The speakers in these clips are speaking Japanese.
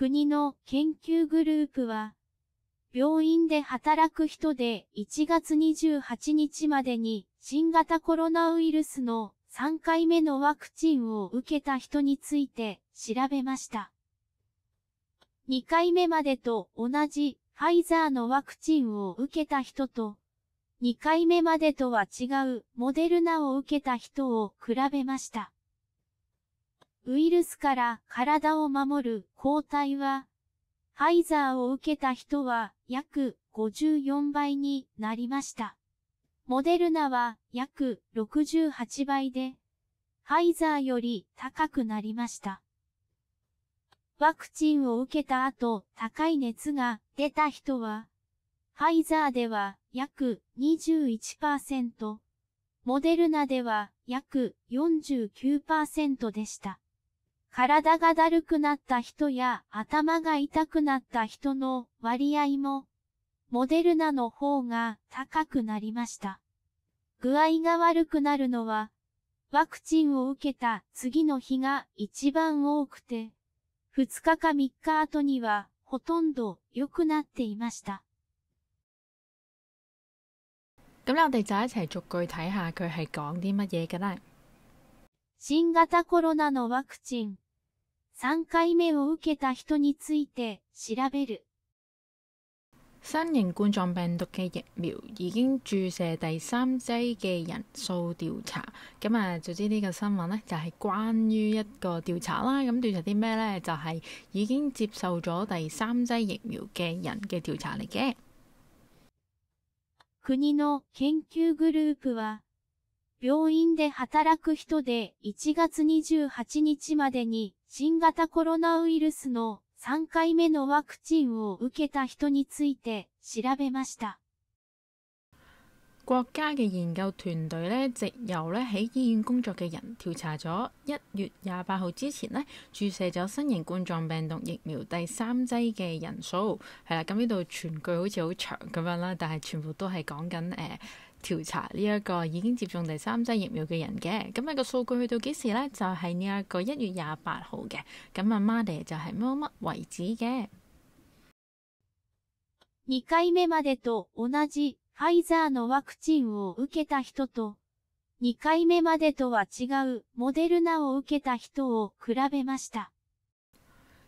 国の研究グループは、病院で働く人で1月28日までに新型コロナウイルスの3回目のワクチンを受けた人について調べました。2回目までと同じファイザーのワクチンを受けた人と、2回目までとは違うモデルナを受けた人を比べました。ウイルスから体を守る抗体は、ファイザーを受けた人は約54倍になりました。モデルナは約68倍で、ファイザーより高くなりました。ワクチンを受けた後、高い熱が出た人は、ファイザーでは約21%、モデルナでは約49%でした。体がだるくなった人や頭が痛くなった人の割合も、モデルナの方が高くなりました。具合が悪くなるのは、ワクチンを受けた次の日が一番多くて、2日か3日後にはほとんど良くなっていました。咁我哋就一齊逐句睇下佢係講啲乜嘢嘅啦。新型コロナのワクチン。3回目を受けた人について調べる。新型冠状病毒嘅疫苗已經注射第三劑嘅人數調查，咁啊，早知呢個新聞呢，就係、是、關於一個調查啦。咁調查啲咩呢？就係、是、已經接受咗第三劑疫苗嘅人嘅調查嚟嘅。國の研究グループは病院で働く人で1月28日までに新型コロナウイルスの3回目のワクチンを受けた人について調べました。国家嘅研究團隊咧，藉由咧喺醫院工作嘅人調查咗一月廿八號之前咧注射咗新型冠狀病毒疫苗第三劑嘅人數，係啦。咁呢度全句好似好長咁樣啦，但係全部都係講緊誒調查呢一個已經接種第三劑疫苗嘅人嘅，咁、那、啊個數據去到幾時呢？就係呢一個一月廿八號嘅，咁啊 m o n d a 就係乜乜為止嘅。二回目までと同じファイザーのワクチンを受けた人と、二回目までとは違うモデルナを受けた人を比べました。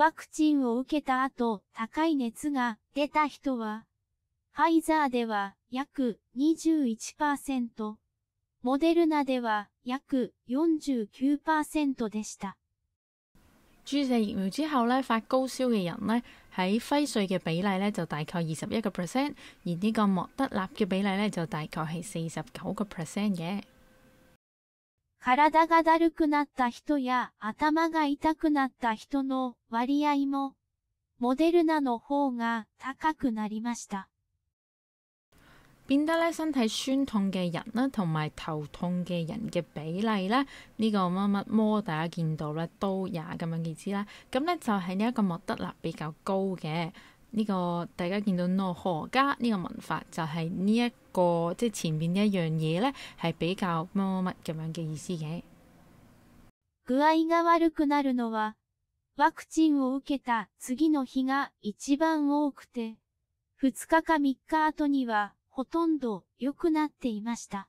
ワクチンを受けた後、高い熱が出た人は、ファイザーでは約21%、モデルナでは約49%でした。注射疫苗之後咧，發高燒嘅人咧喺輝瑞嘅比例咧就大概二十一個 percent，而呢個莫德納嘅比例咧就大概係四十九個 percent 嘅。体がだるくなった人や頭が痛くなった人の割合も、モデルナの方が高くなりました。變得咧身體酸痛嘅人啦，同埋頭痛嘅人嘅比例咧，呢、這個乜乜魔大家見到咧都也咁樣嘅知啦。咁咧就係呢一個莫德納比較高嘅。呢個大家見到諾何家呢個文法就係呢一個即係前面呢一樣嘢呢，係比較乜乜乜咁樣嘅意思嘅。具合が悪くなるのはワクチンを受けた次の日が一番多くて、2日か3日後にはほとんど良くなっていました。